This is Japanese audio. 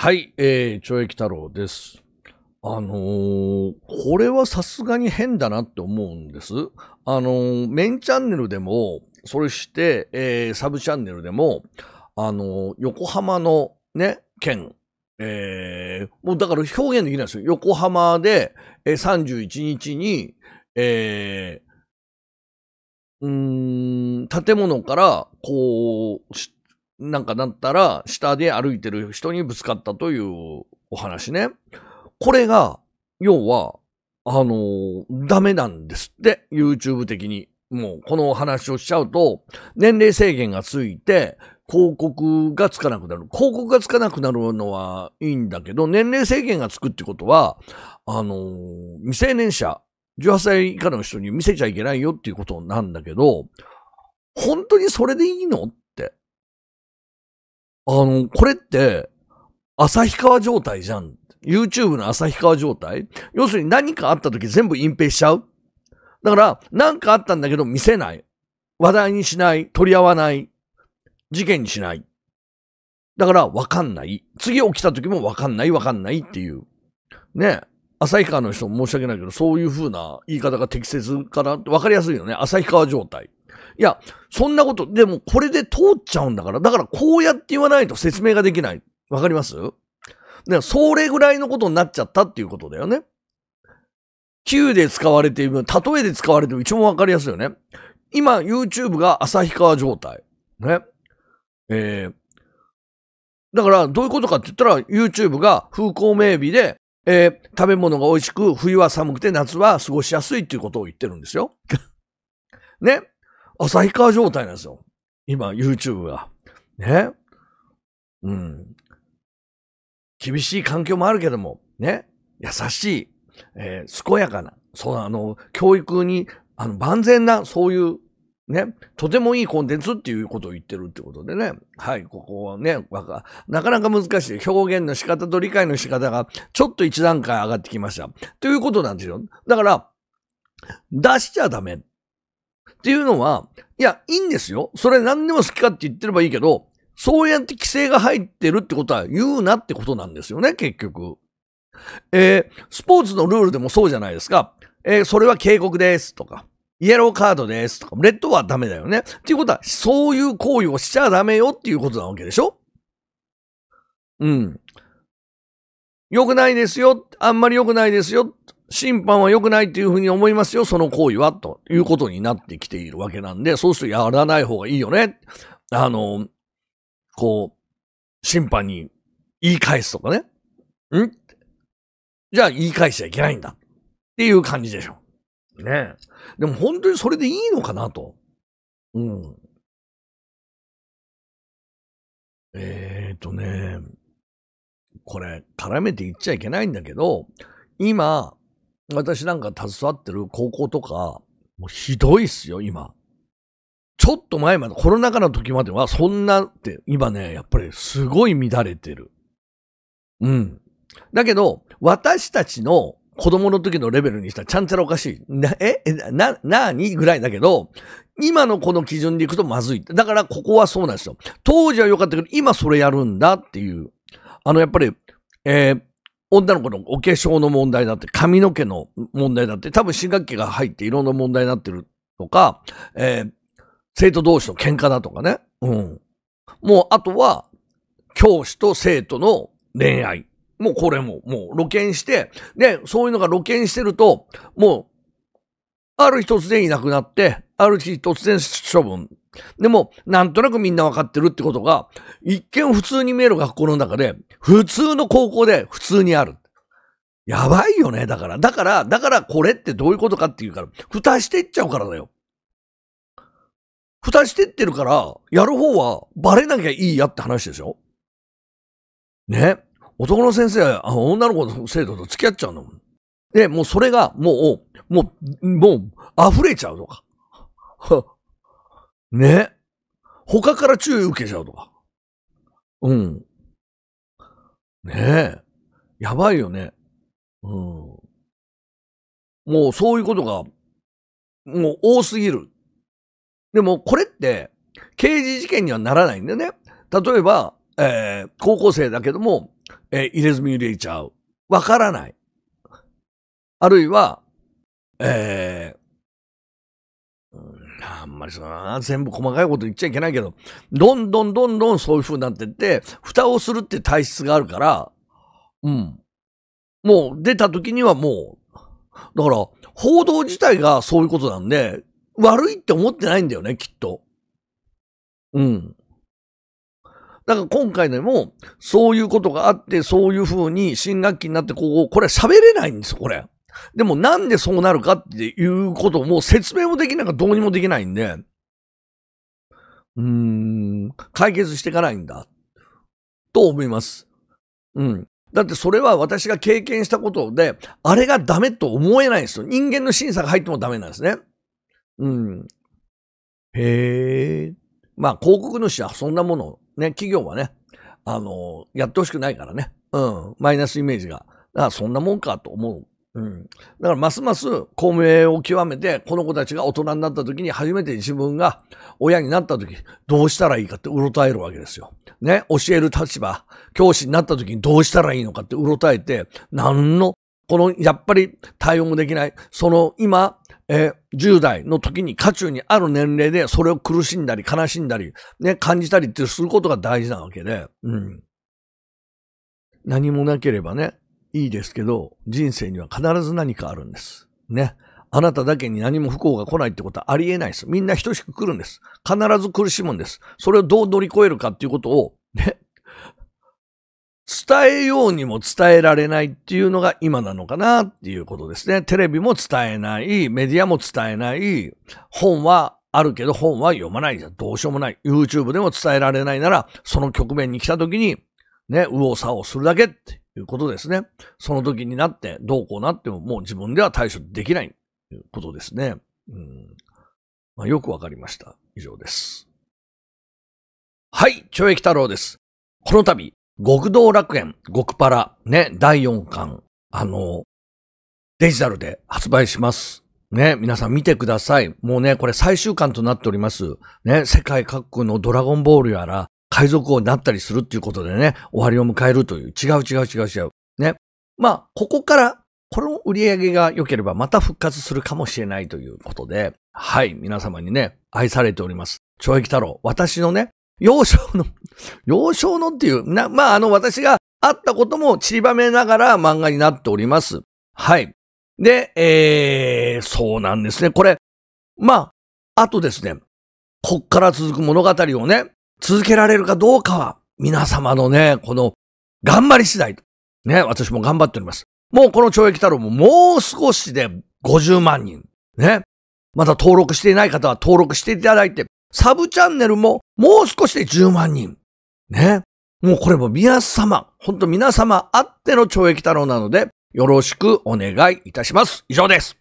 はい、えー、懲役太郎です。あのー、これはさすがに変だなって思うんです。あのー、メインチャンネルでも、それして、えー、サブチャンネルでも、あのー、横浜のね、県、えー、もうだから表現できないですよ。横浜で、えー、31日に、えー、うん、建物から、こう、なんかなったら、下で歩いてる人にぶつかったというお話ね。これが、要は、あのー、ダメなんですって、YouTube 的に。もう、このお話をしちゃうと、年齢制限がついて、広告がつかなくなる。広告がつかなくなるのはいいんだけど、年齢制限がつくってことは、あのー、未成年者、18歳以下の人に見せちゃいけないよっていうことなんだけど、本当にそれでいいのっあの、これって、旭川状態じゃん。YouTube の旭川状態要するに何かあった時全部隠蔽しちゃうだから、何かあったんだけど見せない。話題にしない。取り合わない。事件にしない。だから、わかんない。次起きた時もわかんない、わかんないっていう。ね。旭川の人申し訳ないけど、そういう風な言い方が適切かなわかりやすいよね。旭川状態。いや、そんなこと、でもこれで通っちゃうんだから、だからこうやって言わないと説明ができない。わかりますだから、それぐらいのことになっちゃったっていうことだよね。Q で使われている、例えで使われても一番わかりやすいよね。今、YouTube が旭川状態。ね。えー、だから、どういうことかって言ったら、YouTube が風光明媚で、えー、食べ物が美味しく、冬は寒くて夏は過ごしやすいっていうことを言ってるんですよ。ね。カ川状態なんですよ。今、YouTube が。ね。うん。厳しい環境もあるけども、ね。優しい、えー、健やかな、そう、あの、教育に、あの、万全な、そういう、ね、とてもいいコンテンツっていうことを言ってるってことでね。はい、ここはね、なかなか難しい。表現の仕方と理解の仕方が、ちょっと一段階上がってきました。ということなんですよ。だから、出しちゃダメ。っていうのは、いや、いいんですよ。それ何でも好きかって言ってればいいけど、そうやって規制が入ってるってことは言うなってことなんですよね、結局。えー、スポーツのルールでもそうじゃないですか。えー、それは警告ですとか、イエローカードですとか、レッドはダメだよね。っていうことは、そういう行為をしちゃダメよっていうことなわけでしょうん。良くないですよ。あんまり良くないですよ。審判は良くないっていうふうに思いますよ、その行為は、ということになってきているわけなんで、そうするとやらない方がいいよね。あの、こう、審判に言い返すとかね。んじゃあ言い返しちゃいけないんだ。っていう感じでしょ。ねえ。でも本当にそれでいいのかなと。うん。えっ、とね、これ、絡めて言っちゃいけないんだけど、今、私なんか携わってる高校とか、もうひどいっすよ、今。ちょっと前まで、コロナ禍の時まではそんなって、今ね、やっぱりすごい乱れてる。うん。だけど、私たちの子供の時のレベルにしたらちゃんちゃらおかしい。な、え、な、なにぐらいだけど、今のこの基準でいくとまずい。だからここはそうなんですよ。当時は良かったけど、今それやるんだっていう。あの、やっぱり、えー、女の子のお化粧の問題だって、髪の毛の問題だって、多分新学期が入っていろんな問題になってるとか、えー、生徒同士の喧嘩だとかね。うん。もう、あとは、教師と生徒の恋愛。もうこれも、もう露見して、で、そういうのが露見してると、もう、ある日突然いなくなって、ある日突然処分でも、なんとなくみんなわかってるってことが、一見普通に見える学校の中で、普通の高校で普通にある。やばいよね、だから。だから、だからこれってどういうことかっていうから、蓋していっちゃうからだよ。蓋してってるから、やる方はバレなきゃいいやって話でしょね。男の先生は、女の子の生徒と付き合っちゃうの。で、もうそれが、もう、もう、もう、溢れちゃうとか。ね。他から注意受けちゃうとか。うん。ねえ。やばいよね。うん。もうそういうことが、もう多すぎる。でもこれって、刑事事件にはならないんだよね。例えば、えー、高校生だけども、えー、入れ墨入れちゃう。わからない。あるいは、えあんまりその、全部細かいこと言っちゃいけないけど、どんどんどんどんそういう風になってって、蓋をするって体質があるから、うん。もう出た時にはもう、だから、報道自体がそういうことなんで、悪いって思ってないんだよね、きっと。うん。だから今回でも、そういうことがあって、そういう風に新学期になって、こう、これ喋れないんですよ、これ。でもなんでそうなるかっていうことも説明もできないかどうにもできないんで、うーん、解決していかないんだ。と思います。うん。だってそれは私が経験したことで、あれがダメと思えないんですよ。人間の審査が入ってもダメなんですね。うん。へえ。まあ広告主はそんなもの、ね、企業はね、あの、やってほしくないからね。うん。マイナスイメージが。あそんなもんかと思ううん。だからますます公明を極めて、この子たちが大人になった時に、初めて自分が親になった時、どうしたらいいかってうろたえるわけですよ。ね、教える立場、教師になった時にどうしたらいいのかってうろたえて、何の、この、やっぱり対応もできない、その今、え10代の時に渦中にある年齢でそれを苦しんだり悲しんだり、ね、感じたりってすることが大事なわけで、うん。何もなければね、いいですけど、人生には必ず何かあるんです。ね。あなただけに何も不幸が来ないってことはありえないです。みんな等しく来るんです。必ず苦しむんです。それをどう乗り越えるかっていうことを、ね、伝えようにも伝えられないっていうのが今なのかなっていうことですね。テレビも伝えない、メディアも伝えない、本はあるけど本は読まないじゃん。どうしようもない。YouTube でも伝えられないなら、その局面に来た時に、ね、右往左往するだけっていうことですね。その時になって、どうこうなっても、もう自分では対処できないということですね。うんまあ、よくわかりました。以上です。はい、懲役太郎です。この度、極道楽園、極パラ、ね、第4巻、あの、デジタルで発売します。ね、皆さん見てください。もうね、これ最終巻となっております。ね、世界各国のドラゴンボールやら、海賊王になったりするっていうことでね、終わりを迎えるという、違う違う違う違う。ね。まあ、ここから、この売り上げが良ければまた復活するかもしれないということで、はい、皆様にね、愛されております。懲役太郎、私のね、幼少の、幼少のっていう、な、まあ、あの、私があったことも散りばめながら漫画になっております。はい。で、えー、そうなんですね。これ、まあ、あとですね、こっから続く物語をね、続けられるかどうかは、皆様のね、この、頑張り次第。ね、私も頑張っております。もうこの懲役太郎ももう少しで50万人。ね。まだ登録していない方は登録していただいて、サブチャンネルももう少しで10万人。ね。もうこれも皆様、ほんと皆様あっての懲役太郎なので、よろしくお願いいたします。以上です。